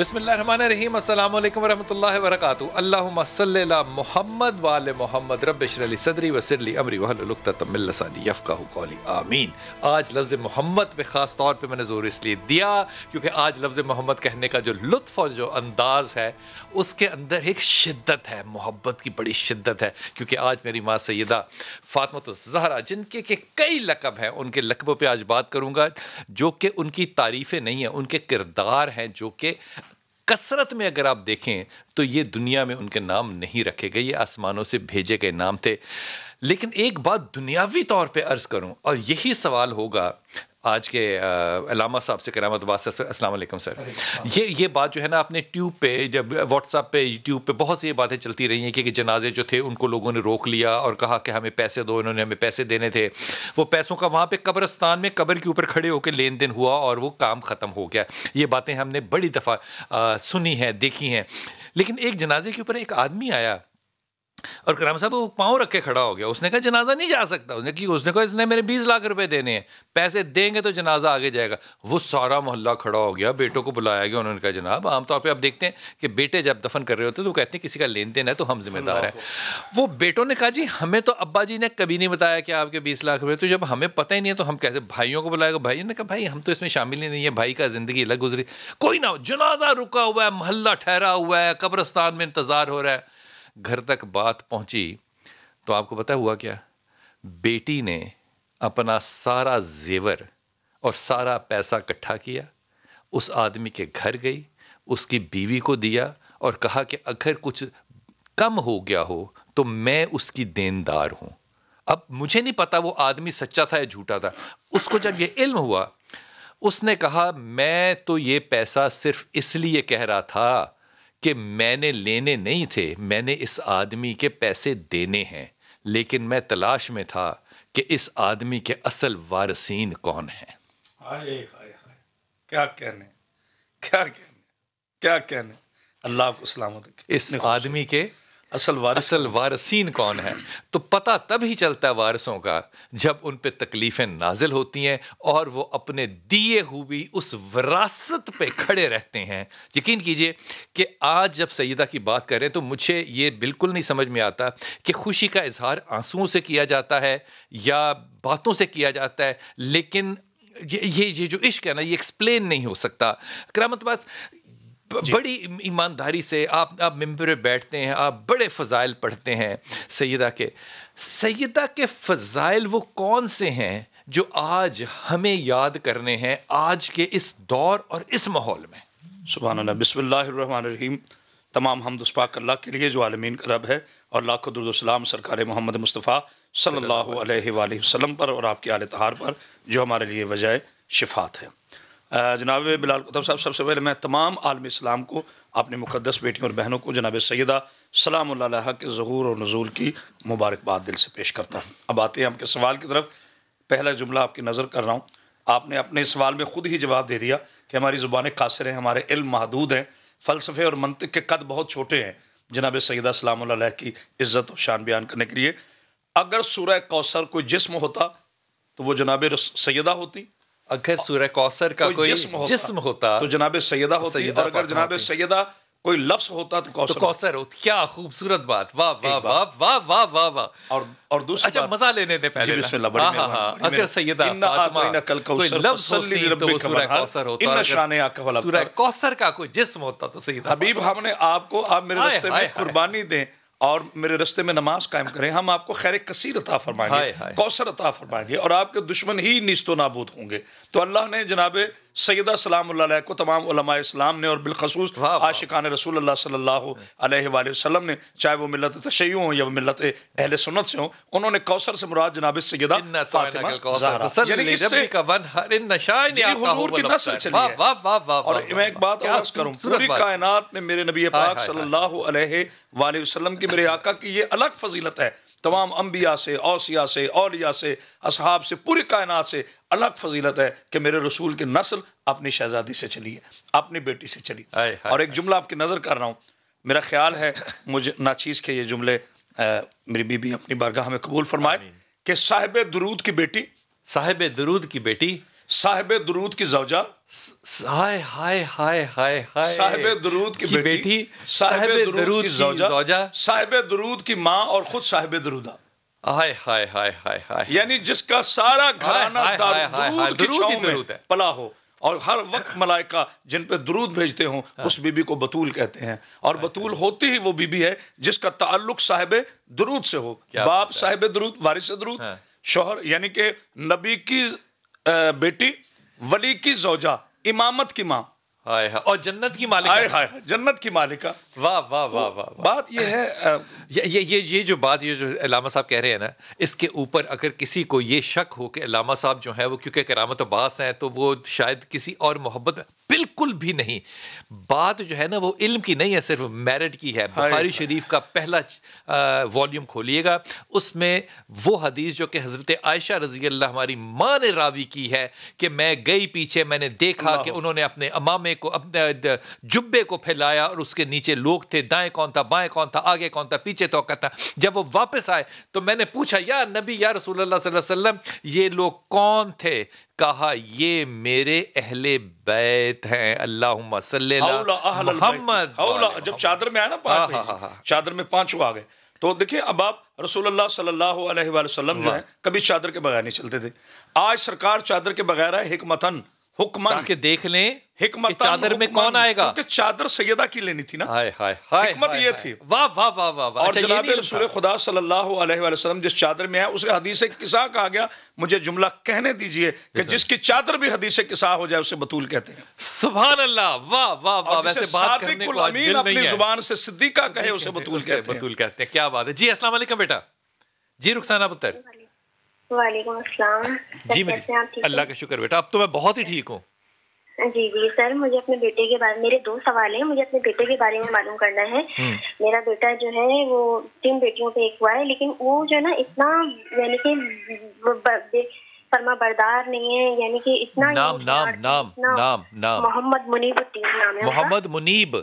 बिसमीम अल्लाम वरहमल वरक अल्लासल मोहम्मद वाल मोहम्मद सदरी अमरी आमीन आज लफ्ज़ मोहम्मद पे ख़ास तौर पे मैंने ज़ोर इसलिए दिया क्योंकि आज लफ्ज़ मोहम्मद कहने का जो लुत्फ और जो अंदाज़ है उसके अंदर एक शिद्दत है मोहब्बत की बड़ी शिद्दत है क्योंकि आज मेरी माँ सैदा फ़ातमत जहरा जिनके के कई लकब हैं उनके लकबों पर आज बात करूँगा जो कि उनकी तारीफ़ें नहीं हैं उनके किरदार हैं जो कि कसरत में अगर आप देखें तो ये दुनिया में उनके नाम नहीं रखे गए ये आसमानों से भेजे गए नाम थे लेकिन एक बात दुनियावी तौर पे अर्ज करूं और यही सवाल होगा आज के अलामा साहब से करामत वास्ते अस्सलाम वालेकुम सर ये ये बात जो है ना अपने ट्यूब पे जब व्हाट्सअप पे यूट्यूब पे बहुत सी ये बातें चलती रही हैं कि, कि जनाजे जो थे उनको लोगों ने रोक लिया और कहा कि हमें पैसे दो इन्होंने हमें पैसे देने थे वो पैसों का वहाँ पे कब्रस्तान में कब्र के ऊपर खड़े होकर लेन देन हुआ और वो काम ख़त्म हो गया ये बातें हमने बड़ी दफ़ा सुनी हैं देखी हैं लेकिन एक जनाजे के ऊपर एक आदमी आया और कराम साहब वो पाँव रखे खड़ा हो गया उसने कहा जनाजा नहीं जा सकता उसने कि उसने कहा इसने मेरे बीस लाख रुपए देने हैं पैसे देंगे तो जनाजा आगे जाएगा वो सारा मोहल्ला खड़ा हो गया बेटों को बुलाया गया उन्होंने कहा जनाब आमतौर पर आप देखते हैं कि बेटे जब दफन कर रहे होते हैं तो कहते हैं किसी का लेन देन है तो हम जिम्मेदार हैं वो बेटों ने कहा जी हमें तो अब्बा जी ने कभी नहीं बताया कि आपके बीस लाख रुपये तो जब हमें पता ही नहीं है तो हम कैसे भाइयों को बुलाएगा भाई ने कहा भाई हम तो इसमें शामिल ही नहीं है भाई का ज़िंदगी अलग गुजरी कोई ना जनाजा रुका हुआ है मोहल्ला ठहरा हुआ है कब्रस्तान में इंतज़ार हो रहा है घर तक बात पहुंची तो आपको पता हुआ क्या बेटी ने अपना सारा जेवर और सारा पैसा इकट्ठा किया उस आदमी के घर गई उसकी बीवी को दिया और कहा कि अगर कुछ कम हो गया हो तो मैं उसकी देनदार हूँ अब मुझे नहीं पता वो आदमी सच्चा था या झूठा था उसको जब ये इल्म हुआ उसने कहा मैं तो ये पैसा सिर्फ इसलिए कह रहा था कि मैंने लेने नहीं थे मैंने इस आदमी के पैसे देने हैं लेकिन मैं तलाश में था कि इस आदमी के असल वारसीन कौन हैं हाय हाय हाय क्या कहने क्या कहने क्या कहने अल्लाह को सलामत इस आदमी के असल वारिस असल वारसीन कौन है तो पता तब ही चलता है वारसों का जब उन पर तकलीफ़ें नाजिल होती हैं और वो अपने दिए हुई उस विरासत पे खड़े रहते हैं यकीन कीजिए कि आज जब सईदा की बात करें तो मुझे ये बिल्कुल नहीं समझ में आता कि खुशी का इजहार आंसुओं से किया जाता है या बातों से किया जाता है लेकिन ये ये ये जो इश्क है ना ये एक्सप्लेन नहीं हो सकता करामत बात बड़ी ईमानदारी से आप आप मंबर बैठते हैं आप बड़े फ़ज़ाइल पढ़ते हैं सैदा के सैदा के फ़ज़ाइल वो कौन से हैं जो आज हमें याद करने हैं आज के इस दौर और इस माहौल में सुबह बिस्मिल्लाम तमाम हम दुस्पाक अल्लाह के लिए जो आलमीन का रब है और लाखों दुरुद्सलाम सरकार मोहम्मद मुस्तफ़ा सल्लल्लाहु अलैहि वसल्लम पर और आपके आल तहार पर जो हमारे लिए वजह शिफात है जनाब बिलाल कुतब साहब सबसे पहले मैं तमाम आलम इस्लाम को अपने मुकदस बेटियों और बहनों को जनाब सैदा सलाम के ज़हूर और नज़ूल की मुबारकबाद दिल से पेश करता हूँ अब आते हैं आपके सवाल की तरफ पहला जुमला आपकी नज़र कर रहा हूँ आपने अपने सवाल में ख़ुद ही जवाब दे दिया कि हमारी ज़ुबान कासर हैं हमारे इल्म महदूद हैं फ़लसफ़े और मनतक के कद बहुत छोटे हैं जनाब सैदा सलाम की इज़्ज़त और शान बयान करने के लिए अगर सूर्य कौसर कोई जिसम होता तो वह जनाब सैदा होती अगर सूर्य कौसर का कोई, कोई जिस्म, होता, जिस्म होता तो जनाब सैदा होती और अगर जनाब सैदा कोई लफ्स होता तो कौसर तो कौसर होती क्या खूबसूरत बात वाह वाह वाह वाह वाह वाह वाह और और दूसरी अच्छा मजा लेने दे पहले बिस्मिल्लाह बड़ी हाँ, हाँ, मेहरबानी हाँ। अगर सैयदा फातिमा ना कल कौसर लफ्ज सल्ली रब्बि तो सूरह कौसर होता इन शान आका वाला सूरह कौसर का कोई जिस्म होता तो सैयदा हबीब हमने आपको आप मेरे रास्ते में कुर्बानी दें और मेरे रस्ते में नमाज कायम करें हम आपको खैर कसीर अता फरमाएंगे कौसर अता फरमाएंगे और आपके दुश्मन ही निस्तो नाबूद होंगे तो अल्लाह ने जनाब सैदा सलाम को तमाम इस्लाम ने और बिलखसूस आशिकान रसूल सल्लाम ने चाहे वो मिलत तशै हो या मिलत अहल सुनत से हो उन्होंने कौसर से मुराद जनाब सैदा और मैं एक बात करूँ पूरी कायनात में मेरे नबी पाक सल्लाम की मेरे आका की ये अलग फजीलत है तमाम अम्बिया से औसिया से औलिया से असहाब से पूरे कायनात से अलग फजीलत है कि मेरे रसूल की नस्ल अपनी शहजादी से चली है अपनी बेटी से चली आए, आए, और एक जुमला आपकी नज़र कर रहा हूँ मेरा ख्याल है मुझे नाचीज़ के ये जुमले मेरी बीबी अपनी बारगाह में कबूल फरमाए कि साहेब दरूद की बेटी साहिब दरूद की बेटी साहेब दरूद की जवजा हाय हाय हाय हाय हाय साहेब दरूद की, की बेटी, साहेब दरूद, की जवजा साहेब दरूद की माँ और खुद साहेब दरूदा हाय हाय हाय हाय हाय यानी जिसका सारा घराना दरूद की छाव में पला हो और हर वक्त मलाइका जिन पे दरूद भेजते हों हाँ। उस बीबी को बतूल कहते हैं और हाँ, बतूल हाँ। होती ही वो बीबी है जिसका ताल्लुक साहेब दरूद से हो बाप साहेब दरूद वारिस दरूद शोहर यानी के नबी की बेटी वली की जोजा इमामत की माँ हाय हाय और जन्नत की मालिका हाय हाय जन्नत की मालिका वाह वाह वाह वाह बात ये है आ, ये ये ये जो बात ये जो अलामा साहब कह रहे हैं ना इसके ऊपर अगर किसी को ये शक हो कि अलामा साहब जो है वो क्योंकि करामत अब्बास हैं तो वो शायद किसी और मोहब्बत बिल्कुल भी नहीं बात जो है ना वो इल्म की नहीं है सिर्फ मेरिट की है बुखारी शरीफ का पहला वॉल्यूम खोलिएगा उसमें वो हदीस जो कि हज़रत आयशा रजी अल्लाह हमारी माँ ने रावी की है कि मैं गई पीछे मैंने देखा कि उन्होंने अपने अमामे को अपने जुब्बे को फैलाया और उसके नीचे लोग थे दाएं कौन था बाएं कौन था आगे कौन था पीछे तो था जब वो वापस आए तो मैंने पूछा या नबी या रसूल वसल्लम ये लोग कौन थे कहा ये मेरे अहले बैत हैं अल्लाह मोहम्मद जब चादर में आया ना हाँ, पांच हाँ, हाँ, चादर में पांच आ गए तो देखिए अब आप रसूलुल्लाह सल्लल्लाहु अलैहि वसल्लम जो है कभी चादर के बगैर नहीं चलते थे आज सरकार चादर के बगैर है हिकमतन हुक्मन के देख लें हिकमत चादर में कौन आएगा क्योंकि तो चादर सैयदा की लेनी थी ना हाय हाय हाय हिकमत ये थी वाह वाह वाह वाह और अच्छा जनाब रसूल खुदा सल्लल्लाहु अलैहि वसल्लम जिस चादर में है उसे हदीस किसा कहा गया मुझे जुमला कहने दीजिए कि जिसकी चादर भी हदीस किसा हो जाए उसे बतूल कहते हैं सुभान अल्लाह वाह वाह वाह वैसे बात करने को अमीन अपनी जुबान से सिद्दीका कहे उसे बतूल कहते हैं बतूल कहते हैं क्या बात है जी अस्सलाम वालेकुम बेटा जी रुखसाना पुत्र जी मैं अल्लाह का शुक्र बेटा अब तो मैं बहुत ही ठीक हूँ जी जी सर मुझे अपने बेटे के बारे मेरे दो सवाल हैं मुझे अपने बेटे के बारे में मालूम करना है हम्म। मेरा बेटा जो है वो तीन बेटियों पे एक हुआ है लेकिन वो जो है ना इतना यानी कि फर्मा बरदार नहीं है यानी कि इतना नाम नाम नाम नाम नाम मोहम्मद मुनीबुद्दीन नाम है मोहम्मद मुनीब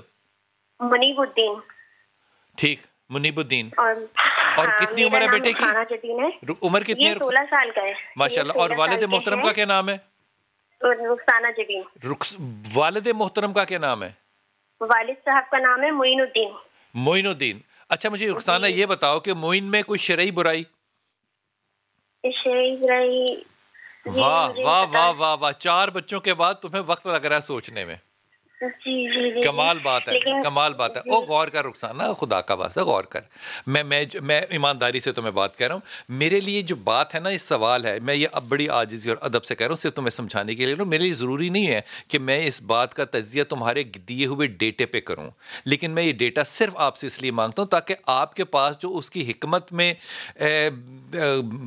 मुनीबुद्दीन ठीक मुनीबुद्दीन और हाँ, कितनी उम्र है बेटे की उम्र कितनी सोलह साल का है माशाल्लाह और वालद मोहतरम का क्या नाम है वालद मोहतरम का क्या नाम है वालिद साहब का नाम है मोइनुद्दीन मोइनुद्दीन अच्छा मुझे रुखसाना ये बताओ कि मोइन में कोई शरई बुराई बुराई वाह वाह वाह वाह वाह चार बच्चों के बाद तुम्हें वक्त लग रहा है सोचने में जी जी कमाल बात है कमाल बात है ओ गौर कर रुखसाना खुदा का वास्ता गौर कर मैं मैं मैं ईमानदारी से तुम्हें बात कह रहा हूँ मेरे लिए जो बात है ना ये सवाल है मैं ये अब बड़ी आजिजी और अदब से कह रहा हूँ सिर्फ तुम्हें समझाने के लिए मेरे लिए ज़रूरी नहीं है कि मैं इस बात का तजिया तुम्हारे दिए हुए डेटे पर करूँ लेकिन मैं ये डेटा सिर्फ आपसे इसलिए मांगता हूँ ताकि आपके पास जो उसकी हमत में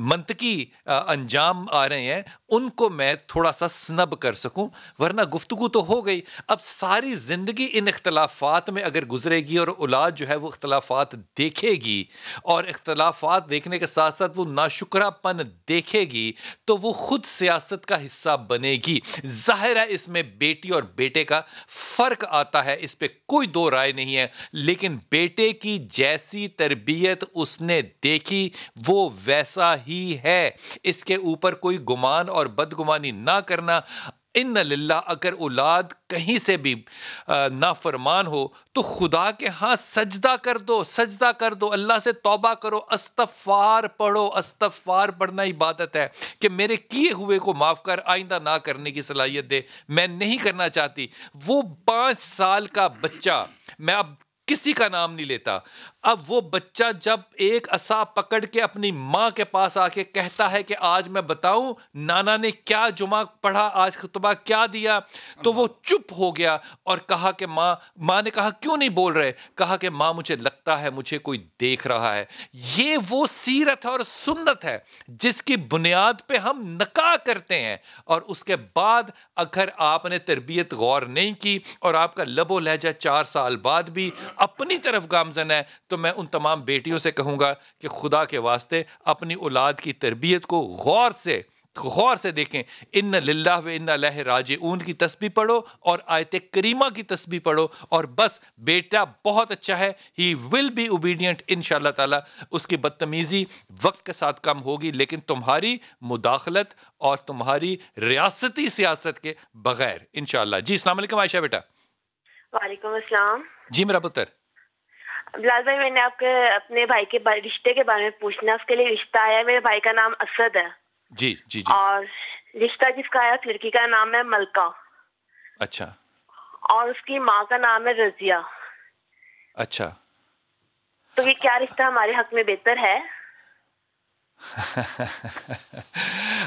मंतकी अंजाम आ रहे हैं उनको मैं थोड़ा सा स्नब कर सकूँ वरना गुफ्तु तो हो गई अब सारी ज़िंदगी इन अख्तलाफात में अगर गुजरेगी और औलाद जो है वो अख्तलाफात देखेगी और अख्तलाफात देखने के साथ साथ वो नाशुकरापन देखेगी तो वो ख़ुद सियासत का हिस्सा बनेगी ज़ाहिर है इसमें बेटी और बेटे का फ़र्क आता है इस पर कोई दो राय नहीं है लेकिन बेटे की जैसी तरबियत उसने देखी वो वैसा ही है इसके ऊपर कोई गुमान और बदगुमानी ना करना इन लाला अगर औलाद कहीं से भी नाफरमान हो तो खुदा के हाँ सजदा कर दो सजदा कर दो अल्लाह से तौबा करो अस्तफ़ार पढ़ो अस्तफ़ार पढ़ना इबादत है कि मेरे किए हुए को माफ़ कर आइंदा ना करने की सलाहियत दे मैं नहीं करना चाहती वो पाँच साल का बच्चा मैं अब किसी का नाम नहीं लेता अब वो बच्चा जब एक असा पकड़ के अपनी माँ के पास आके कहता है कि आज मैं बताऊं नाना ने क्या जुमा पढ़ा आज खुतबा क्या दिया तो वो चुप हो गया और कहा कि माँ माँ ने कहा क्यों नहीं बोल रहे कहा कि माँ मुझे लगता है मुझे कोई देख रहा है ये वो सीरत और सुन्नत है जिसकी बुनियाद पे हम नका करते हैं और उसके बाद अगर आपने तरबियत गौर नहीं की और आपका लबो लहजा चार साल बाद भी अपनी तरफ गामजन है तो मैं उन तमाम बेटियों से कहूँगा कि खुदा के वास्ते अपनी औलाद की तरबियत को गौर से गौर से देखें इन लाला व इन लह राज ऊन की तस्वीर पढ़ो और आयत करीमा की तस्वीर पढ़ो और बस बेटा बहुत अच्छा है ही विल बी ओबीडियंट इन ताला उसकी बदतमीज़ी वक्त के साथ कम होगी लेकिन तुम्हारी मुदाखलत और तुम्हारी रियासती सियासत के बगैर इन जी असल आयशा बेटा वालेकुम जी मेरा पुत्र बिलाल भाई मैंने आपके अपने भाई के रिश्ते के बारे में पूछना उसके लिए रिश्ता आया मेरे भाई का नाम असद है जी जी, जी. और रिश्ता जिसका आया लड़की का नाम है मलका अच्छा और उसकी माँ का नाम है रजिया अच्छा तो ये क्या रिश्ता हमारे हक में बेहतर है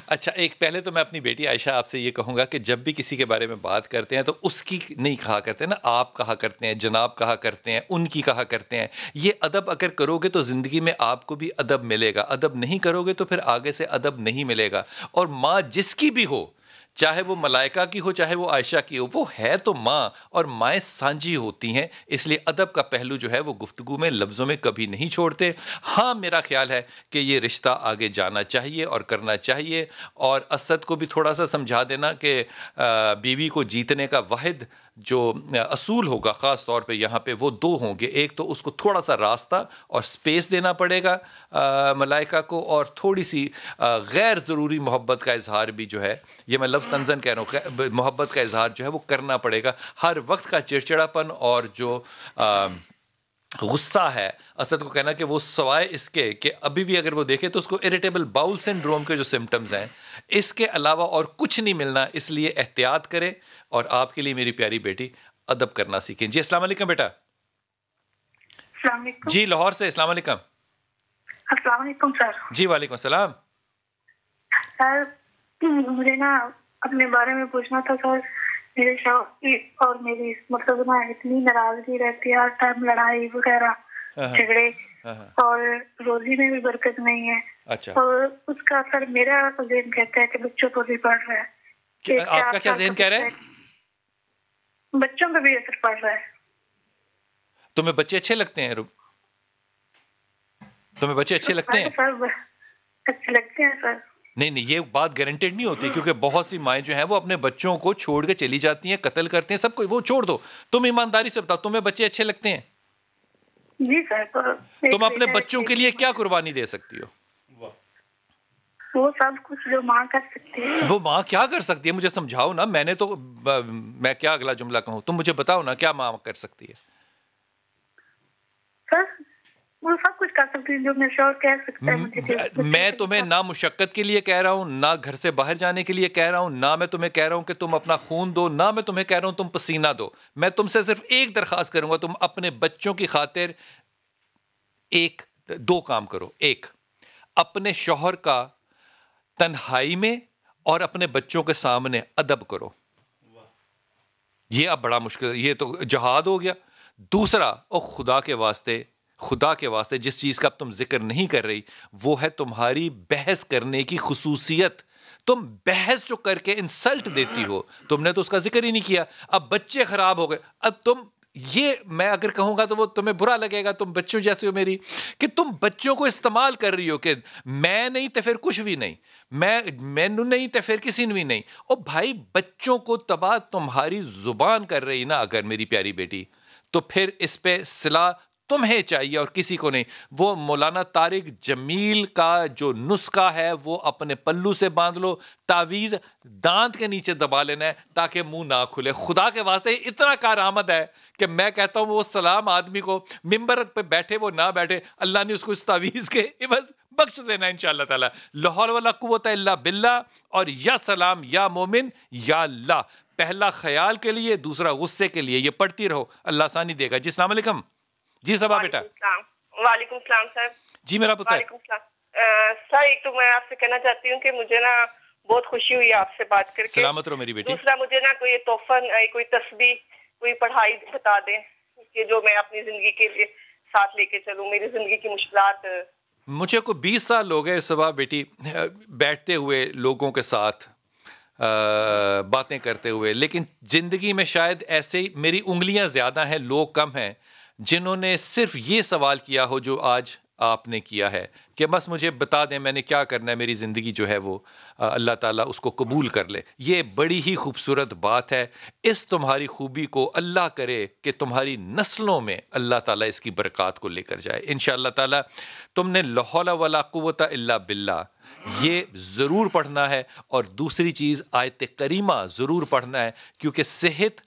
अच्छा एक पहले तो मैं अपनी बेटी आयशा आपसे ये कहूँगा कि जब भी किसी के बारे में बात करते हैं तो उसकी नहीं कहा करते ना आप कहा करते हैं जनाब कहा करते हैं उनकी कहा करते हैं ये अदब अगर करोगे तो ज़िंदगी में आपको भी अदब मिलेगा अदब नहीं करोगे तो फिर आगे से अदब नहीं मिलेगा और माँ जिसकी भी हो चाहे वो मलाइका की हो चाहे वो आयशा की हो वो है तो माँ और माएँ सांझी होती हैं इसलिए अदब का पहलू जो है वो गुफ्तु में लफ्ज़ों में कभी नहीं छोड़ते हाँ मेरा ख्याल है कि ये रिश्ता आगे जाना चाहिए और करना चाहिए और असद को भी थोड़ा सा समझा देना कि बीवी को जीतने का वाहिद जो असूल होगा ख़ास तौर पे यहाँ पे वो दो होंगे एक तो उसको थोड़ा सा रास्ता और स्पेस देना पड़ेगा मलाइका को और थोड़ी सी गैर ज़रूरी मोहब्बत का इजहार भी जो है ये मैं लफ्ज़ तंजन कह रहा हूँ मोहब्बत का इजहार जो है वो करना पड़ेगा हर वक्त का चिड़चिड़ापन और जो आ, गुस्सा है असद को कहना कि वो सवाए इसके कि अभी भी अगर वो देखे तो उसको इरिटेबल बाउल सिंड्रोम के जो सिम्टम्स हैं इसके अलावा और कुछ नहीं मिलना इसलिए एहतियात करें और आपके लिए मेरी प्यारी बेटी अदब करना सीखें जी अस्सलाम वालेकुम बेटा जी लाहौर से अस्सलाम वालेकुम अस्सलाम वालेकुम सर जी वालेकुम सलाम सर मुझे ना अपने बारे में पूछना था सर मेरे शौक और मेरी मतलब ना इतनी नाराजगी रहती है हर टाइम लड़ाई वगैरह हाँ, हाँ। झगड़े हाँ, और रोजी में भी बरकत नहीं है अच्छा और उसका असर मेरा तो जेन कहता है कि बच्चों को भी पढ़ रहा है आपका क्या जेन कह रहे हैं बच्चों पर भी असर पड़ रहा है तुम्हें बच्चे अच्छे लगते हैं तुम्हें बच्चे अच्छे लगते हैं सर अच्छे लगते हैं सर नहीं नहीं ये बात गारंटेड नहीं होती क्योंकि बहुत सी माएँ जो हैं वो अपने बच्चों को छोड़ के चली जाती हैं कत्ल करते हैं सबको वो छोड़ दो तुम ईमानदारी से बताओ तुम्हें बच्चे अच्छे लगते हैं जी सर तो तुम अपने बच्चों के लिए क्या कुर्बानी दे सकती हो वो सब कुछ जो माँ कर सकती है वो माँ क्या कर सकती है मुझे समझाओ ना मैंने तो मैं क्या अगला जुमला कहूँ तुम मुझे बताओ ना क्या माँ कर सकती है सर हम्म, मैं तुम्हें ना मुशक्क़त के लिए कह रहा हूँ ना घर से बाहर जाने के लिए कह रहा हूँ ना मैं तुम्हें कह रहा हूँ कि तुम अपना खून दो ना मैं तुम्हें कह रहा हूँ तुम पसीना दो मैं तुमसे सिर्फ एक दरख्वास्त करूंगा तुम अपने बच्चों की खातिर एक दो काम करो एक अपने शोहर का तन्हाई में और अपने बच्चों के सामने अदब करो ये अब बड़ा मुश्किल ये तो जहाद हो गया दूसरा ओ खुदा के वास्ते खुदा के वास्ते जिस चीज़ का अब तुम जिक्र नहीं कर रही वो है तुम्हारी बहस करने की खसूसियत तुम बहस जो करके इंसल्ट देती हो तुमने तो उसका जिक्र ही नहीं किया अब बच्चे ख़राब हो गए अब तुम ये मैं अगर कहूँगा तो वो तुम्हें बुरा लगेगा तुम बच्चों जैसे हो मेरी कि तुम बच्चों को इस्तेमाल कर रही हो कि मैं नहीं तो फिर कुछ भी नहीं मैं मैनू नहीं तो फिर किसी ने भी नहीं और भाई बच्चों को तबाह तुम्हारी ज़ुबान कर रही ना अगर मेरी प्यारी बेटी तो फिर इस पर सिला तुम्हें चाहिए और किसी को नहीं वो मौलाना तारिक जमील का जो नुस्खा है वो अपने पल्लू से बांध लो तावीज़ दांत के नीचे दबा लेना है ताकि मुंह ना खुले खुदा के वास्ते इतना कार आमद है कि मैं कहता हूँ वो सलाम आदमी को मिंबर पे बैठे वो ना बैठे अल्लाह ने उसको इस तावीज़ के इवज़ बख्श देना इन शाह तला लाहौर वाला कुत बिल्ला और या सलाम या मोमिन या अल्लाह पहला ख्याल के लिए दूसरा गुस्से के लिए ये पढ़ती रहो अल्लाह सानी देगा जी सलामकम जी सबा बेटा वालेकुम सलाम सर जी मेरा पुत्र सर एक तो मैं आपसे कहना चाहती हूँ कि मुझे ना बहुत खुशी हुई आपसे बात करके सलामत रहो मेरी बेटी दूसरा मुझे ना कोई तोहफा कोई तस्वी कोई पढ़ाई बता दें कि जो मैं अपनी जिंदगी के लिए साथ लेके चलूँ मेरी जिंदगी की मुश्किल मुझे को 20 साल हो गए सबा बेटी बैठते हुए लोगों के साथ बातें करते हुए लेकिन ज़िंदगी में शायद ऐसे ही मेरी उंगलियां ज़्यादा हैं लोग कम हैं जिन्होंने सिर्फ ये सवाल किया हो जो आज आपने किया है कि बस मुझे बता दें मैंने क्या करना है मेरी ज़िंदगी जो है वो अल्लाह ताला उसको कबूल कर ले ये बड़ी ही खूबसूरत बात है इस तुम्हारी खूबी को अल्लाह करे कि तुम्हारी नस्लों में अल्लाह ताला इसकी बरक़ात को लेकर जाए इन ताला तुमने लाहौला वाला क़वत अल्ला बिल्ला ये ज़रूर पढ़ना है और दूसरी चीज़ आयत करीमा ज़रूर पढ़ना है क्योंकि सेहत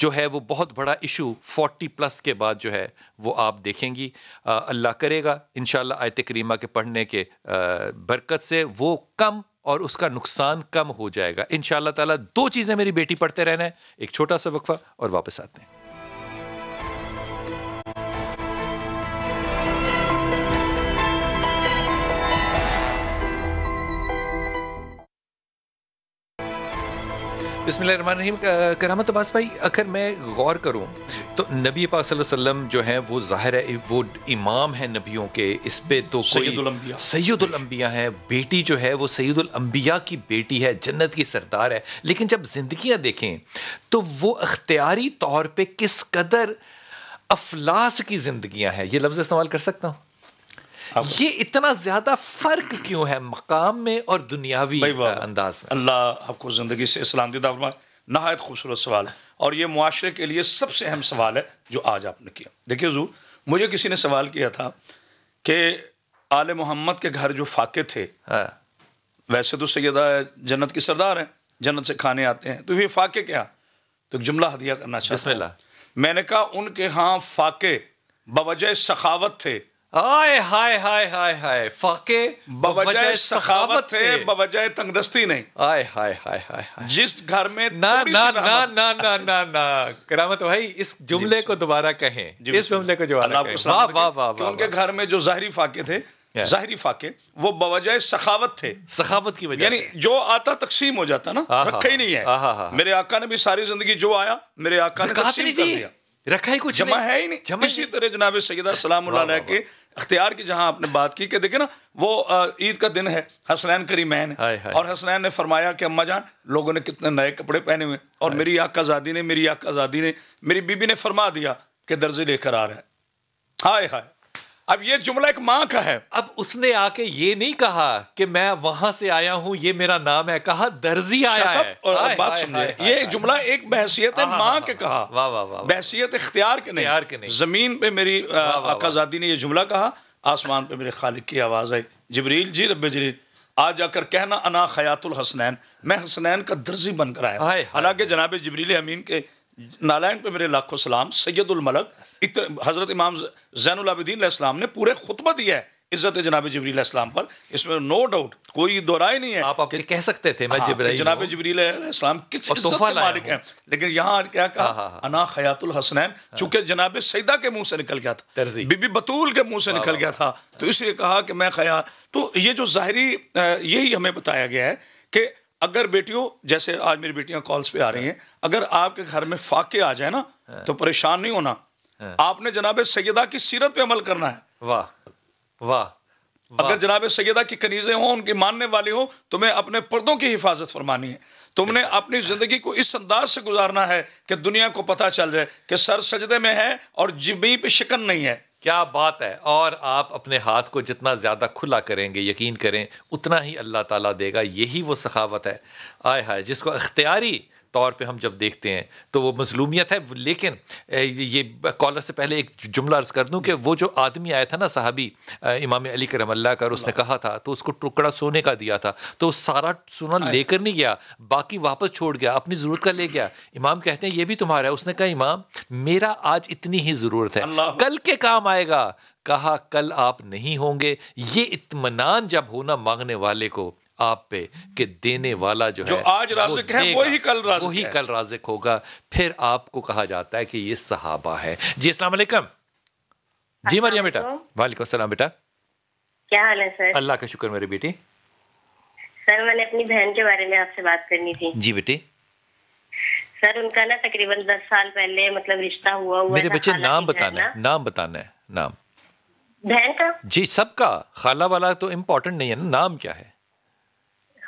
जो है वो बहुत बड़ा इशू 40 प्लस के बाद जो है वो आप देखेंगी अल्लाह करेगा इन आयत करीमा के पढ़ने के आ, बरकत से वो कम और उसका नुकसान कम हो जाएगा इन ताला दो चीज़ें मेरी बेटी पढ़ते रहना है एक छोटा सा वक्फा और वापस आते हैं बिस्मिल्लाहिर्रहमानिर्रहीम करामत अब्बास भाई अगर मैं गौर करूं तो नबी पाक जो है वो ज़ाहिर है वो इमाम है नबियों के इस पे तो सैदुलम्बिया सैदुलम्बिया है बेटी जो है वो सैदुलम्बिया की बेटी है जन्नत की सरदार है लेकिन जब जिंदगियां देखें तो वो अख्तियारी तौर पर किस कदर अफलास की जिंदगियां हैं ये लफ्ज़ इस्तेमाल कर सकता हूँ ये इतना ज्यादा फर्क क्यों है मकाम में और दुनियावी अंदाज में अल्लाह आपको जिंदगी से इस्लाम दीदा नहायत खूबसूरत सवाल है और ये मुआरे के लिए सबसे अहम सवाल है जो आज आपने किया देखिए जू मुझे किसी ने सवाल किया था कि आल मोहम्मद के घर जो फाके थे हाँ। वैसे तो सैदा जन्नत की सरदार हैं जन्नत से खाने आते हैं तो ये फाके क्या तो जुमला हदिया करना चाहिए मैंने कहा उनके यहाँ फाके बवजह सखावत थे हाय हाय हाय हाय हाय फाके बवजह सखावत है बवजह तंगदस्ती नहीं हाय हाय हाय हाय जिस घर में ना ना ना अच्छा, ना ना अच्छा। ना ना करामत भाई इस जुमले को दोबारा कहें इस जुमले को दोबारा वाह वाह वाह उनके घर में जो जाहरी फाके थे जाहरी फाके वो बवजह सखावत थे सखावत की वजह यानी जो आता तकसीम हो जाता ना रखा ही नहीं है मेरे आका ने भी सारी जिंदगी जो आया मेरे आका ने तकसीम कर दिया रखा ही कुछ जमा है ही नहीं जमा इसी तरह जनाब सैदा सलाम के अख्तियार की जहाँ आपने बात की कि देखे ना वो ईद का दिन है हसनैन करी मैन करीमैन और हसनैन ने फरमाया कि अम्मा जान लोगों ने कितने नए कपड़े पहने हुए और मेरी आकाजादी ने मेरी आकाजादी ने मेरी बीबी ने फरमा दिया कि दर्जे लेकर आ रहा है हाय हाय अब ये जुमला एक माँ का है अब उसने आके ये नहीं कहा कि मैं वहां से आया हूँ ये मेरा नाम है कहा दर्जी आया अच्छा, है और आए, बात सुन ये हाय, जुमला एक बहसीत हाँ, हाँ, माँ हाँ, के कहा वाह वाह वाह बहसीत इख्तियार के नहीं के नहीं जमीन पे मेरी आकाजादी ने ये जुमला कहा आसमान पे मेरे खालिक की आवाज आई जबरील जी रब जरील आ जाकर कहना अना खयातुल हसनैन मैं हसनैन का दर्जी बनकर आया हालांकि जनाब जबरील अमीन के नारायण पे मेरे लाखों सलाम सैदुल मलक हज़रत इमाम जैन सलाम ने पूरे खुतबा दिया है इज़्ज़त जनाब जबरी इस्लाम पर इसमें नो डाउट कोई दोरा ही नहीं है आप आपके कह सकते थे मैं हाँ, जनाब जबरी इस्लाम किस इज्जत मालिक हैं लेकिन यहाँ आज क्या कहा हाँ, हाँ, हाँ। अना खयातुल हसनैन चूंकि जनाब सईदा के मुंह से निकल गया था बीबी बतूल के मुंह से निकल गया था तो इसलिए कहा कि मैं खया तो ये जो ज़ाहरी यही हमें बताया गया है कि अगर बेटियों जैसे आज मेरी बेटियां कॉल्स पे आ रही हैं अगर आपके घर में फाके आ जाए ना तो परेशान नहीं होना हाँ। आपने जनाब सैदा की सीरत पे अमल करना है वाह वाह अगर जनाब सैदा की कनीजें हों उनके मानने वाले हों तुम्हें तो अपने पर्दों की हिफाजत फरमानी है तुमने अच्छा। अपनी ज़िंदगी को इस अंदाज से गुजारना है कि दुनिया को पता चल जाए कि सर सजदे में है और जिबी पे शिकन नहीं है क्या बात है और आप अपने हाथ को जितना ज़्यादा खुला करेंगे यकीन करें उतना ही अल्लाह ताला देगा यही वो सखावत है आय हाय जिसको अख्तियारी तौर पे हम जब देखते हैं तो वो मजलूमियत है लेकिन ये कॉलर से पहले एक जुमला अर्ज कर दूं कि वो जो आदमी आया था ना साहबी इमाम अली करम अल्लाह का उसने कहा था तो उसको टुकड़ा सोने का दिया था तो सारा सोना लेकर नहीं गया बाकी वापस छोड़ गया अपनी ज़रूरत का ले गया इमाम कहते हैं ये भी तुम्हारा है उसने कहा इमाम मेरा आज इतनी ही ज़रूरत है कल के काम आएगा कहा कल आप नहीं होंगे ये इतमान जब होना मांगने वाले को आप पे कि देने वाला जो, जो है आज राजिक है ही कल राजिक वही कल राजिक होगा फिर आपको कहा जाता है कि ये सहाबा है जी असला जी मरिया बेटा वाले सलाम बेटा क्या हाल है सर अल्लाह का शुक्र मेरी बेटी सर मैंने अपनी बहन के बारे में आपसे बात करनी थी जी बेटी सर उनका ना तकरीबन दस साल पहले मतलब रिश्ता हुआ हुआ मेरे बच्चे नाम बताना है नाम बताना है नाम बहन का जी सबका खाला वाला तो इम्पोर्टेंट नहीं है ना नाम क्या है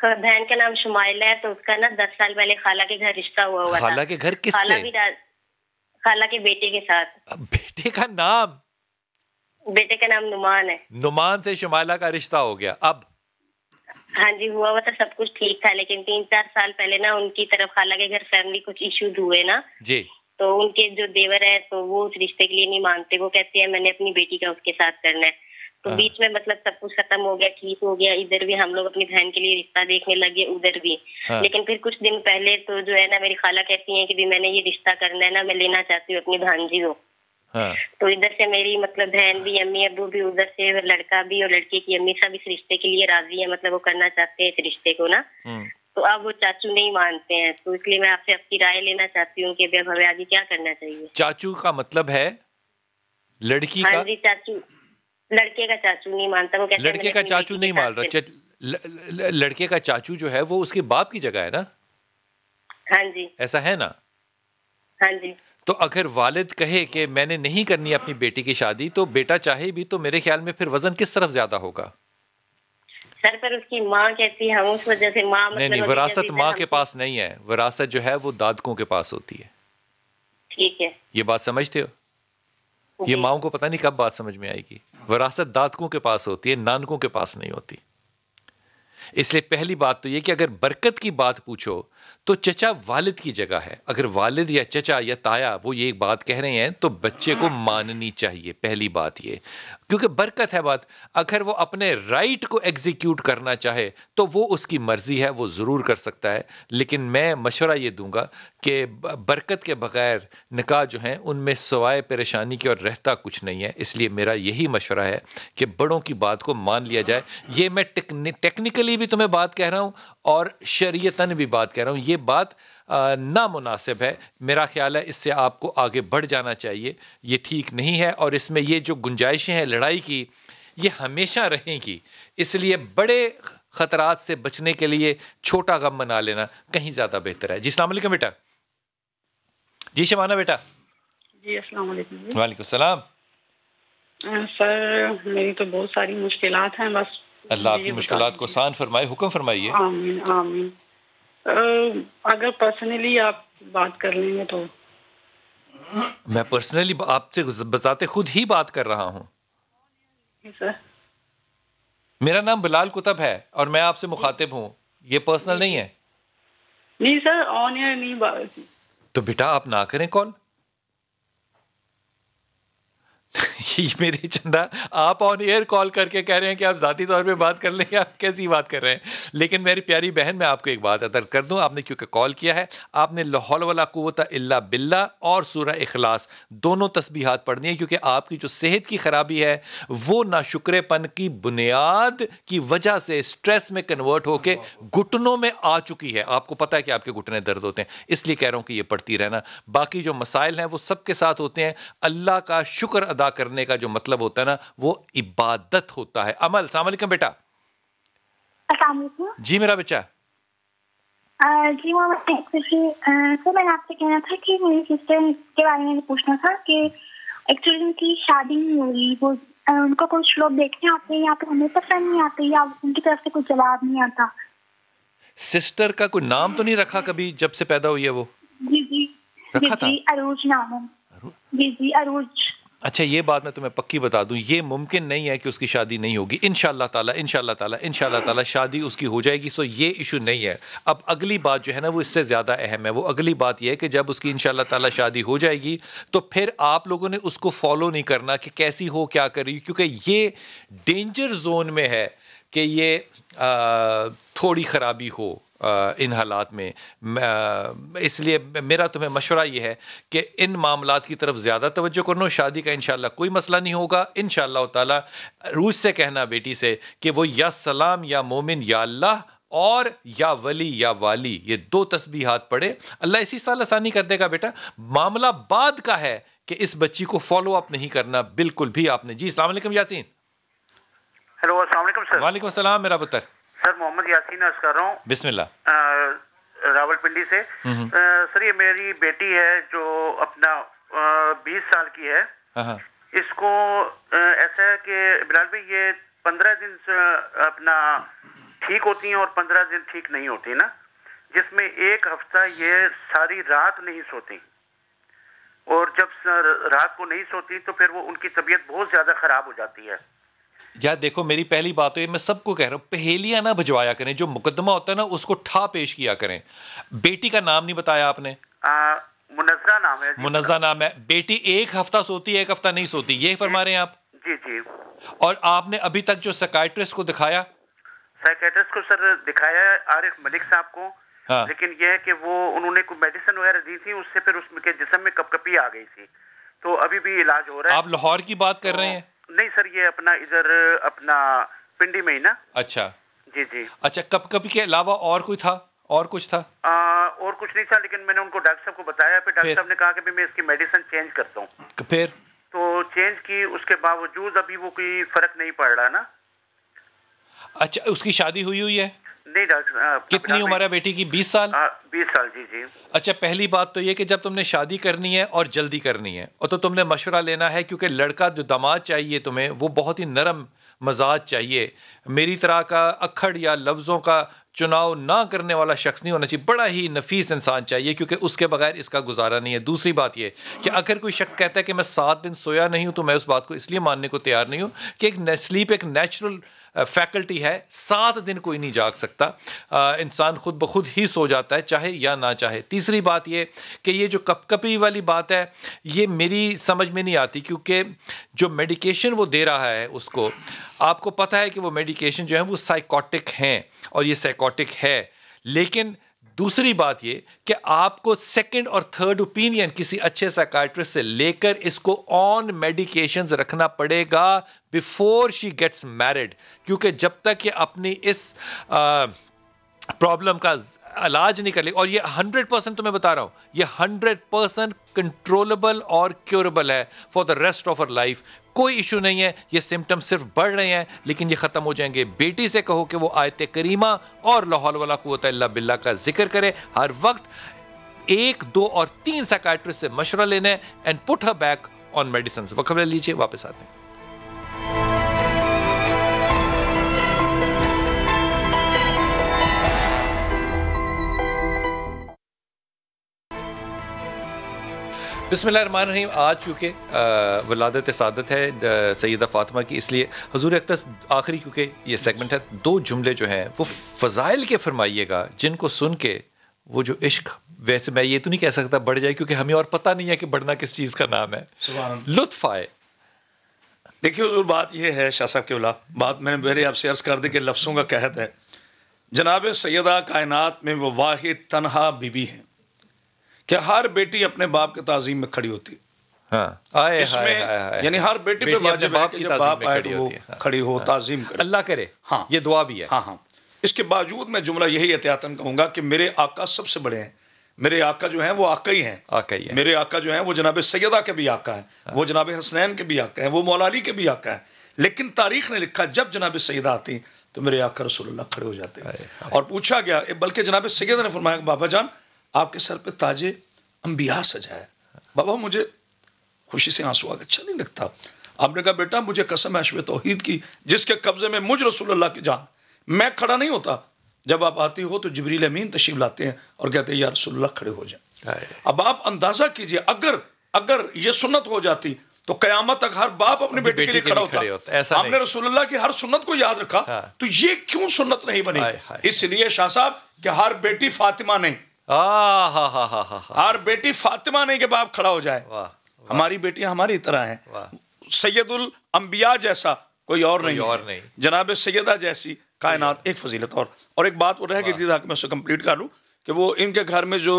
बहन का नाम शुमाइल है तो उसका ना दस साल पहले खाला के घर रिश्ता हुआ हुआ खाला के घर किस खाला भी खाला के बेटे के साथ बेटे का नाम बेटे का नाम नुमान है नुमान से शुमाइला का रिश्ता हो गया अब हाँ जी हुआ हुआ था सब कुछ ठीक था लेकिन तीन चार साल पहले ना उनकी तरफ खाला के घर फैमिली कुछ इश्यूज हुए ना जी तो उनके जो देवर है तो वो उस रिश्ते के लिए नहीं मानते वो कहते हैं मैंने अपनी बेटी का उसके साथ करना है तो हाँ। बीच में मतलब सब कुछ खत्म हो गया ठीक हो गया इधर भी हम लोग अपनी बहन के लिए रिश्ता देखने लगे उधर भी हाँ। लेकिन फिर कुछ दिन पहले तो जो है ना मेरी खाला कहती है कि भी मैंने ये रिश्ता करना है ना मैं लेना चाहती हूँ अपनी भांजी को हाँ। तो इधर से मेरी मतलब बहन भी अम्मी अबू भी उधर से लड़का भी और लड़के की अम्मी सब इस रिश्ते के लिए राजी है मतलब वो करना चाहते हैं इस रिश्ते को ना हम्म। तो अब वो चाचू नहीं मानते हैं तो इसलिए मैं आपसे आपकी राय लेना चाहती हूँ कि अब आगे क्या करना चाहिए चाचू का मतलब है लड़की हाँ का? जी चाचू लड़के का चाचू नहीं मानता वो लड़के का चाचू नहीं मान रहा लड़के का चाचू जो है वो उसके बाप की जगह है ना हाँ जी ऐसा है ना हाँ जी तो अगर वालिद कहे कि मैंने नहीं करनी अपनी बेटी की शादी तो बेटा चाहे भी तो मेरे ख्याल में फिर वजन किस तरफ ज्यादा होगा सर पर उसकी माँ कहती है हम उस वजह से माँ मतलब नहीं नहीं विरासत माँ के तो पास नहीं है विरासत जो है वो दादकों के पास होती है ठीक है ये बात समझते हो ये माओ को पता नहीं कब बात समझ में आएगी वरासत दातकों के पास होती है नानकों के पास नहीं होती इसलिए पहली बात तो ये कि अगर बरकत की बात पूछो तो चचा वालिद की जगह है अगर वालिद या चचा या ताया वो ये बात कह रहे हैं तो बच्चे को माननी चाहिए पहली बात ये क्योंकि बरकत है बात अगर वो अपने राइट को एग्जीक्यूट करना चाहे तो वो उसकी मर्जी है वो ज़रूर कर सकता है लेकिन मैं मशवरा ये दूंगा कि बरकत के बग़ैर निकाह जो हैं उनमें सवाए परेशानी के और रहता कुछ नहीं है इसलिए मेरा यही मशवरा है कि बड़ों की बात को मान लिया जाए ये मैं टेक्निकली भी तुम्हें बात कह रहा हूँ और शरीयतन भी बात कह रहा हूँ ये बात नामुनासिब है मेरा ख्याल है इससे आपको आगे बढ़ जाना चाहिए ये ठीक नहीं है और इसमें ये जो गुंजाइशें हैं लड़ाई की ये हमेशा रहेंगी इसलिए बड़े ख़तरात से बचने के लिए छोटा गम बना लेना कहीं ज़्यादा बेहतर है जी अलैक्म बेटा जी शमाना बेटा जी अस्सलाम वालेकुम सर मेरी तो बहुत सारी मुश्किलात हैं बस अल्लाह आपकी मुश्किल को आसान फरमाए हुक्म फरमाइए आमीन आमीन अगर पर्सनली आप बात कर लेंगे तो मैं पर्सनली आपसे बजाते खुद ही बात कर रहा हूँ मेरा नाम बिलाल कुतब है और मैं आपसे मुखातिब हूँ ये पर्सनल नहीं है नहीं सर ऑन एयर नहीं बात तो बेटा आप ना करें कॉल मेरे चंदा आप ऑन एयर कॉल करके कह रहे हैं कि आप ज़ाती तौर पे बात कर लें आप कैसी बात कर रहे हैं लेकिन मेरी प्यारी बहन मैं आपको एक बात अदर कर दूं आपने क्योंकि कॉल किया है आपने लाहौल वाला कुत अल्ला बिल्ला और सूर अखलास दोनों तस्बीहात पढ़नी है क्योंकि आपकी जो सेहत की ख़राबी है वो नाशुक्रपन की बुनियाद की वजह से स्ट्रेस में कन्वर्ट होकर घुटनों में आ चुकी है आपको पता है कि आपके घुटने दर्द होते हैं इसलिए कह रहा हूँ कि ये पढ़ती रहना बाकी जो मसाइल हैं वो सबके साथ होते हैं अल्लाह का शुक्र अदा कर करने का जो मतलब होता है ना वो इबादत होता है अमल सामकम बेटा जी मेरा बच्चा जी मैम सर मैंने आपसे कहना था कि मेरी सिस्टर के बारे में पूछना था कि एक्चुअली उनकी शादी नहीं हुई वो उनको कुछ लोग देखने आते हैं या फिर तो हमें पसंद नहीं आते या उनकी तरफ से कुछ जवाब नहीं आता सिस्टर का कोई नाम तो नहीं रखा कभी जब से पैदा हुई है वो जी जी रखा जी, था जी, अरूज नाम है जी जी अरूज अच्छा ये बात मैं तुम्हें पक्की बता दूं ये मुमकिन नहीं है कि उसकी शादी नहीं होगी इन ताला इन ताला इन ताला शादी उसकी हो जाएगी सो ये इशू नहीं है अब अगली बात जो है ना वो इससे ज़्यादा अहम है वो अगली बात यह है कि जब उसकी इन ताला शादी हो जाएगी तो फिर आप लोगों ने उसको फॉलो नहीं करना कि कैसी हो क्या करी क्योंकि ये डेंजर जोन में है कि ये आ, थोड़ी ख़राबी हो इन हालात में इसलिए मेरा तुम्हें मशवरा यह है कि इन मामला की तरफ ज़्यादा तवज्जो करो शादी का इन कोई मसला नहीं होगा इन ताला रूस से कहना बेटी से कि वो या सलाम या मोमिन या अल्लाह और या वली या वाली ये दो तस्बी हाथ पढ़े अल्लाह इसी साल आसानी कर देगा बेटा मामला बाद का है कि इस बच्ची को फॉलो अप नहीं करना बिल्कुल भी आपने जी अलैक्म यासिन हेलो असल वाले मेरा पुत्र सर मोहम्मद यासीन अर्ज कर रहा हूँ बिस्मिल्ला रावलपिंडी से आ, सर ये मेरी बेटी है जो अपना बीस साल की है हाँ, हाँ। इसको आ, ऐसा है कि बिलाल भाई ये पंद्रह दिन से अपना ठीक होती हैं और पंद्रह दिन ठीक नहीं होती ना जिसमें एक हफ्ता ये सारी रात नहीं सोती और जब रात को नहीं सोती तो फिर वो उनकी तबीयत बहुत ज़्यादा ख़राब हो जाती है यार देखो मेरी पहली बात तो ये मैं सबको कह रहा हूँ पहेलियाँ ना भिजवाया करें जो मुकदमा होता है ना उसको ठा पेश किया करें बेटी का नाम नहीं बताया आपने मुनजरा नाम है मुनजरा नाम है बेटी एक हफ्ता सोती है एक हफ्ता नहीं सोती ये फरमा रहे हैं आप जी जी और आपने अभी तक जो साइकाट्रिस्ट को दिखाया साइकेट्रिस्ट को सर दिखाया आरिफ मलिक साहब को हाँ। लेकिन यह है कि वो उन्होंने कुछ मेडिसिन वगैरह दी थी उससे फिर उसके जिसम में कपकपी आ गई थी तो अभी भी इलाज हो रहा है आप लाहौर की बात कर तो रहे हैं नहीं सर ये अपना इधर अपना पिंडी में ही ना अच्छा जी जी अच्छा कप कपी के अलावा और कोई था और कुछ था आ, और कुछ नहीं था लेकिन मैंने उनको डॉक्टर साहब को बताया फिर डॉक्टर साहब ने कहा कि मैं इसकी मेडिसिन चेंज करता हूँ फिर तो चेंज की उसके बावजूद अभी वो कोई फर्क नहीं पड़ रहा ना अच्छा उसकी शादी हुई हुई है नहीं डॉक्टर कितनी उम्र है बेटी की बीस साल हाँ, बीस साल जी जी अच्छा पहली बात तो ये कि जब तुमने शादी करनी है और जल्दी करनी है और तो तुमने मशवरा लेना है क्योंकि लड़का जो दमाद चाहिए तुम्हें वो बहुत ही नरम मजाज चाहिए मेरी तरह का अखड़ या लफ्ज़ों का चुनाव ना करने वाला शख्स नहीं होना चाहिए बड़ा ही नफीस इंसान चाहिए क्योंकि उसके बगैर इसका गुजारा नहीं है दूसरी बात यह कि अगर कोई शख्स कहता है कि मैं सात दिन सोया नहीं हूँ तो मैं उस बात को इसलिए मानने को तैयार नहीं हूँ कि एक स्लीप एक नेचुरल फैकल्टी है सात दिन कोई नहीं जाग सकता इंसान खुद ब खुद ही सो जाता है चाहे या ना चाहे तीसरी बात ये कि ये जो कपकपी वाली बात है ये मेरी समझ में नहीं आती क्योंकि जो मेडिकेशन वो दे रहा है उसको आपको पता है कि वो मेडिकेशन जो है वो साइकोटिक हैं और ये साइकोटिक है लेकिन दूसरी बात ये कि आपको सेकंड और थर्ड ओपिनियन किसी अच्छे साइकाट्रिस्ट से लेकर इसको ऑन मेडिकेशन रखना पड़ेगा बिफोर शी गेट्स मैरिड क्योंकि जब तक ये अपनी इस आ, प्रॉब्लम का इलाज नहीं कर ले और ये हंड्रेड परसेंट तो मैं बता रहा हूँ ये हंड्रेड परसेंट कंट्रोलेबल और क्योरेबल है for the rest of her life कोई इशू नहीं है ये सिम्टम सिर्फ बढ़ रहे हैं लेकिन ये ख़त्म हो जाएंगे बेटी से कहो कि वो आयत करीमा और लाहौल वाला कुत बिल्ला का जिक्र करे हर वक्त एक दो और तीन साइकाट्रिस्ट से मशवरा लेने and put her back on medicine वक्फ ले लीजिए वापस आते हैं बिसमीम आज चूँकि वलादत सदत है सैदा फ़ातिमा की इसलिए हजूर अख्त आखिरी क्योंकि ये सेगमेंट है दो जुमले जो हैं वो फ़ज़ाइल के फरमाइएगा जिनको सुन के वो जो इश्क वैसे मैं ये तो नहीं कह सकता बढ़ जाए क्योंकि हमें और पता नहीं है कि बढ़ना किस चीज़ का नाम है लुत्फ आए देखिए हजूर बात यह है शाह साहब के वाला बात मैंने मेरे आपसे अर्ज़ कर दी कि लफ्सों का कहत है जनाब सैदा कायनत में वो वाहिद तनहा बीबी हैं कि हर बेटी अपने बाप के ताजीम में खड़ी होती हाँ, इसमें यानी हर बेटी, बेटी पे वाजिब बाप जब बाप आए तो वो खड़ी हो हाँ। ताजीम करे अल्लाह करे हाँ ये दुआ भी है हाँ हाँ इसके बावजूद मैं जुमला यही एहतियातन कहूंगा कि मेरे आका सबसे बड़े हैं मेरे आका जो हैं वो आका ही हैं आका ही है। मेरे आका जो हैं वो जनाब सैदा के भी आका हैं हाँ। वो जनाब हसनैन के भी आका हैं वो मौला अली के भी आका हैं लेकिन तारीख ने लिखा जब जनाब सैदा आती तो मेरे आका रसोल्ला खड़े हो जाते हैं और पूछा गया बल्कि जनाब सैदा ने फरमाया बाबा जान आपके सर पे ताजे अम्बिया सजाए बाबा मुझे खुशी से आंसू आगे अच्छा नहीं लगता आपने कहा बेटा मुझे कसम है तोहहीद की जिसके कब्जे में मुझ रसूल्ला की जान मैं खड़ा नहीं होता जब आप आती हो तो जबरील अमीन तशीब लाते हैं और कहते हैं यार रसुल्ला खड़े हो जाए अब आप अंदाज़ा कीजिए अगर अगर ये सुन्नत हो जाती तो कयामत तक हर बाप अपने बेटे, के लिए खड़ा होता, है आपने रसुल्ला की हर सुन्नत को याद रखा हाँ। तो ये क्यों सुन्नत नहीं बनी इसलिए शाह साहब कि हर बेटी फातिमा नहीं और बेटी फातिमा नहीं के बाप खड़ा हो जाए हमारी बेटियां हमारी तरह है सैयदुल अंबिया जैसा कोई और कोई नहीं और नहीं जनाब सैदा जैसी कायनात एक फजीलत और और एक बात वो रह गई थी ताकि मैं उसे कंप्लीट कर लूँ कि वो इनके घर में जो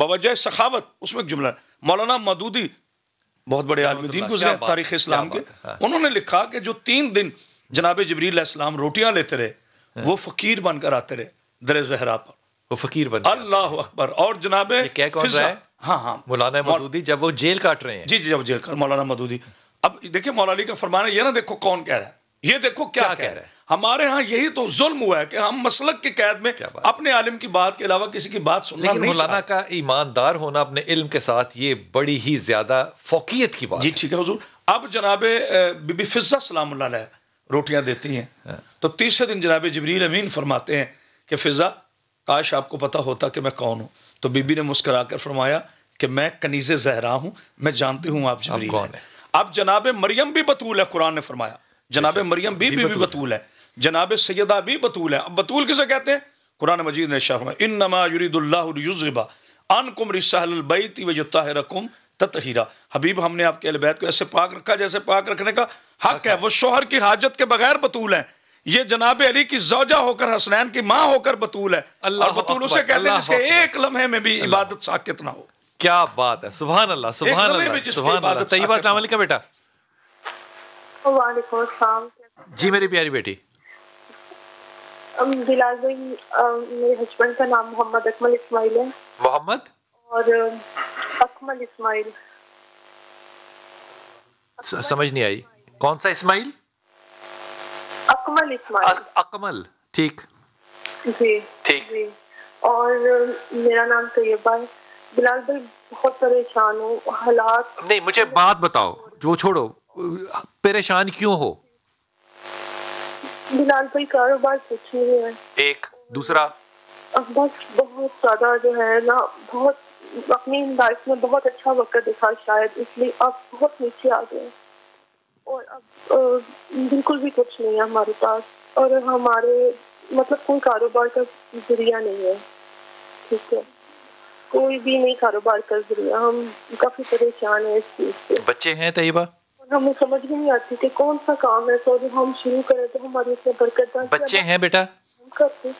बवजह सखावत उसमें एक जुमला मौलाना मदूदी बहुत बड़े आदमी दिन गुजरे तारीख इस्लाम के हाँ। उन्होंने लिखा कि जो तीन दिन जनाब जबरी इस्लाम लेते रहे हाँ। वो फकीर बनकर आते रहे दर जहरा पर वो फकीर बन अल्लाह अकबर और जनाब क्या कौन रहा है हाँ हाँ मौलाना मदूदी जब वो जेल काट रहे हैं जी जी जब जेल काट मौलाना मदूदी अब देखिए मौलानी का फरमान ये ना देखो कौन कह रहा है ये देखो क्या, क्या कह रहा है हमारे यहाँ यही तो जुल्म हुआ है कि हम मसलक के कैद में अपने आलिम की बात के अलावा किसी की बात सुनना लेकिन मौलाना का ईमानदार होना अपने इल्म के साथ ये बड़ी ही ज्यादा फोकियत की बात जी ठीक है हजूर अब जनाब बीबी फिजा सलाम रोटियां देती हैं हाँ। तो तीसरे दिन जनाब जबरील अमीन फरमाते हैं कि फ़िज़ा काश आपको पता होता कि मैं कौन हूँ तो बीबी ने मुस्करा कर फरमाया कि मैं कनीज़ जहरा हूँ मैं जानती हूँ आप जब कौन है अब जनाब मरियम भी बतूल है कुरान ने फरमाया जनाब अच्छा, मरियम भी बीबी भी बतूल है जनाब सैदा भी बतूल है अब बतूल किसे कहते हैं कुरान मजीद ने शाह इन नमा युरीदुल्लाबा अन कुम रिसाबैती ततहीरा हबीब हमने आपके अलबैत को ऐसे पाक रखा जैसे पाक रखने का हक है हाँ, हाँ। वो शोहर की हाजत के बगैर बतूल हैं ये जनाब अली की जौजा होकर हसनैन की माँ होकर बतूल है अल्लाह बतूल उसे कहते हैं जिसके एक लम्हे में भी इबादत साकित ना हो क्या बात है सुबह अल्लाह सुबह सुबह अल्लाह तयबा सलाम का बेटा जी मेरी प्यारी बेटी मेरे हस्बैंड का नाम मोहम्मद अकमल इस्माइल है मोहम्मद और अकमल इस्माइल समझ नहीं आई कौन सा इस्माइल अकमल इस्माइल अकमल ठीक जी ठीक जी और मेरा नाम तैयबा है बिलाल भाई बहुत परेशान हूँ हालात नहीं मुझे बात बताओ जो छोड़ो परेशान क्यों हो बिलाल भाई कारोबार कुछ नहीं है एक दूसरा बस बहुत ज्यादा जो है ना बहुत अपनी लाइफ में बहुत अच्छा वक्त दिखा शायद इसलिए आप बहुत नीचे आ गए और अब बिल्कुल भी कुछ नहीं है हमारे पास और हमारे मतलब कोई कारोबार का जरिया नहीं है ठीक है कोई भी नहीं कारोबार का जरिया हम काफी परेशान है इस चीज से बच्चे हैं तयबा हमें समझ में नहीं आती कि कौन सा काम है तो हम शुरू करें तो हमारे उसमें बरकत बच्चे हैं बेटा करते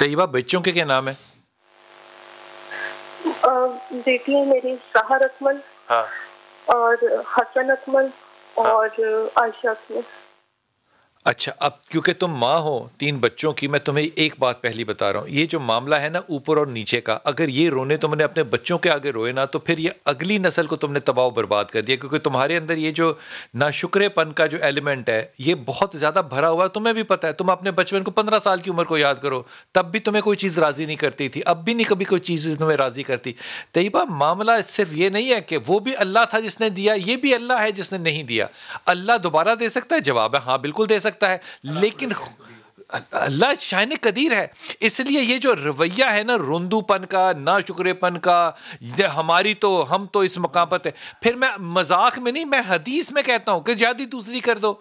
तयबा बच्चों के क्या नाम है बेटी है मेरी साहा रकमल हाँ और हसन अकमल हाँ। और आयशा अकमल अच्छा अब क्योंकि तुम माँ हो तीन बच्चों की मैं तुम्हें एक बात पहली बता रहा हूँ ये जो मामला है ना ऊपर और नीचे का अगर ये रोने तुमने अपने बच्चों के आगे रोए ना तो फिर ये अगली नस्ल को तुमने तबाह बर्बाद कर दिया क्योंकि तुम्हारे अंदर ये जो नाशुक्रेपन का जो एलिमेंट है ये बहुत ज़्यादा भरा हुआ है तुम्हें भी पता है तुम अपने बचपन को पंद्रह साल की उम्र को याद करो तब भी तुम्हें कोई चीज़ राज़ी नहीं करती थी अब भी नहीं कभी कोई चीज़ तुम्हें राज़ी करती तयबा मामला सिर्फ ये नहीं है कि वो भी अल्लाह था जिसने दिया ये भी अल्लाह है जिसने नहीं दिया अल्लाह दोबारा दे सकता है जवाब है हाँ बिल्कुल दे सकता सकता है लेकिन अल्लाह शाइन कदीर है इसलिए ये जो रवैया है ना रोंदूपन का ना शुक्रपन का ये हमारी तो हम तो इस मकाम पर है फिर मैं मजाक में नहीं मैं हदीस में कहता हूँ कि ज्यादा दूसरी कर दो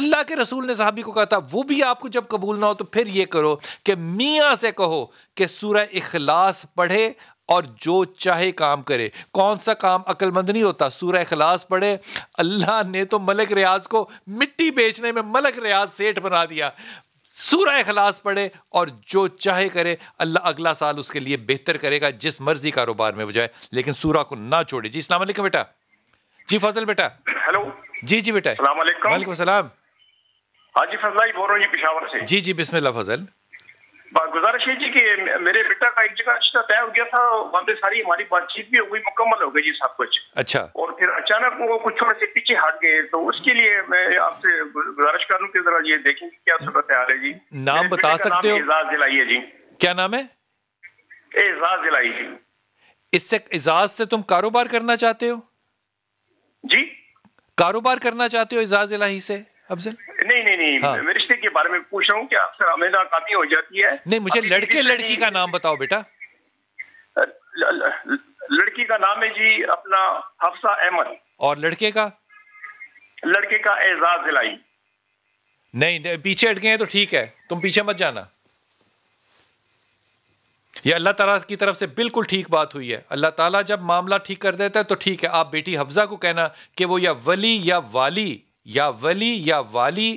अल्लाह के रसूल ने साहबी को कहा था वो भी आपको जब कबूल ना हो तो फिर ये करो कि मियाँ से कहो कि सूर्य इखलास पढ़े और जो चाहे काम करे कौन सा काम अक्लमंद नहीं होता सूर्य खलास पढ़े अल्लाह ने तो मलक रियाज को मिट्टी बेचने में मलक रियाज सेठ बना दिया सूर्य खलास पढ़े और जो चाहे करे अल्लाह अगला साल उसके लिए बेहतर करेगा जिस मर्जी कारोबार में हो जाए लेकिन सूरा को ना छोड़े जी इस्लाम बेटा जी फजल बेटा हेलो जी जी बेटा वालेकुम हाँ जी फजल बोल रहा हूँ जी पिशावर से जी जी बिस्मिल्लाह फजल गुजारिश है जी कि मेरे बेटा का एक जगह रिश्ता अच्छा तय हो गया था वहां पे सारी हमारी बातचीत भी हो गई मुकम्मल हो गई जी सब कुछ अच्छा और फिर अचानक वो कुछ थोड़े से पीछे हट गए तो उसके लिए मैं आपसे गुजारिश कर लूँ की जरा ये देखें क्या सूरत हाल है जी नाम बता सकते हो दिलाई है जी क्या नाम है एजाज दिलाई जी इससे एजाज से तुम कारोबार करना चाहते हो जी कारोबार करना चाहते हो एजाज इलाही से अफजल हाँ। रिश्ते के बारे में पूछ रहा हूँ क्या अक्सर हमें नाकामी हो जाती है नहीं मुझे लड़के लड़की का नाम बताओ बेटा लड़की का नाम है जी अपना हफ्सा अहमद और लड़के का लड़के का एजाज दिलाई नहीं पीछे अटके हैं तो ठीक है तुम पीछे मत जाना ये अल्लाह ताला की तरफ से बिल्कुल ठीक बात हुई है अल्लाह ताला जब मामला ठीक कर देता है तो ठीक है आप बेटी हफ्जा को कहना कि वो या वली या वाली या वली या वाली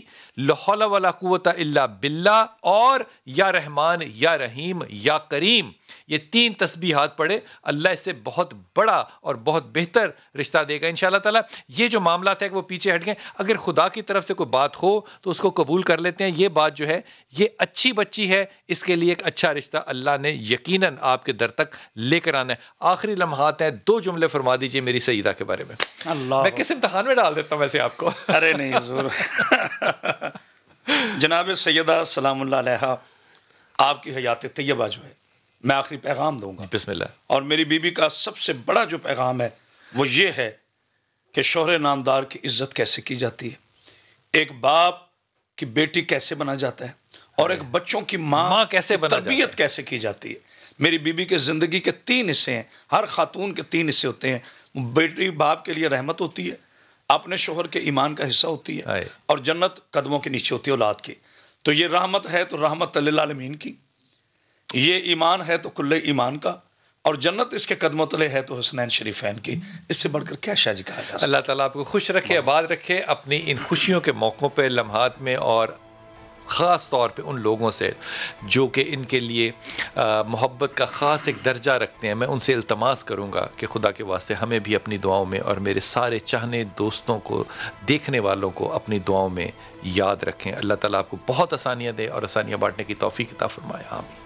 लाहौला वाला कुत अल्ला बिल्ला और या रहमान या रहीम या करीम ये तीन तस्बीहात पढ़े अल्लाह इससे बहुत बड़ा और बहुत बेहतर रिश्ता देगा इन ताला ये जो मामला है वो पीछे हट गए अगर खुदा की तरफ से कोई बात हो तो उसको कबूल कर लेते हैं ये बात जो है ये अच्छी बच्ची है इसके लिए एक अच्छा रिश्ता अल्लाह ने यकीन आपके दर तक लेकर आना है आखिरी लम्हात हैं दो जुमले फरमा दीजिए मेरी सईदा के बारे में अल्लाह मैं किस इम्तहान में डाल देता हूँ वैसे आपको अरे नहीं जनाब सैदा सलाम आपकी हयात तैयबा जो है मैं आखिरी पैगाम दूंगा बिस्मिल्लाह और मेरी बीबी का सबसे बड़ा जो पैगाम है वो ये है कि शोहर नामदार की इज्जत कैसे की जाती है एक बाप की बेटी कैसे बना जाता है और एक बच्चों की माँ मा कैसे बना तरबियत कैसे की जाती है मेरी बीबी के ज़िंदगी के तीन हिस्से हैं हर खातून के तीन हिस्से होते हैं बेटी बाप के लिए रहमत होती है अपने शोहर के ईमान का हिस्सा होती है और जन्नत कदमों के नीचे होती है औलाद की तो ये रहमत है तो रहमत तलमीन की ये ईमान है तो कुल्ले ईमान का और जन्नत इसके कदमों तले है तो हसनैन शरीफैन की इससे बढ़कर क्या शायद कहा जाए अल्लाह ताला आपको खुश रखे आबाद रखे अपनी इन खुशियों के मौक़ों पे लम्हात में और ख़ास तौर पे उन लोगों से जो कि इनके लिए मोहब्बत का ख़ास एक दर्जा रखते हैं मैं उनसे अल्तमास करूँगा कि खुदा के वास्ते हमें भी अपनी दुआओं में और मेरे सारे चाहने दोस्तों को देखने वालों को अपनी दुआओं में याद रखें अल्लाह ताला आपको बहुत आसानियाँ दे और आसानियाँ बांटने की तोफ़ी किताब फरमाए आमीन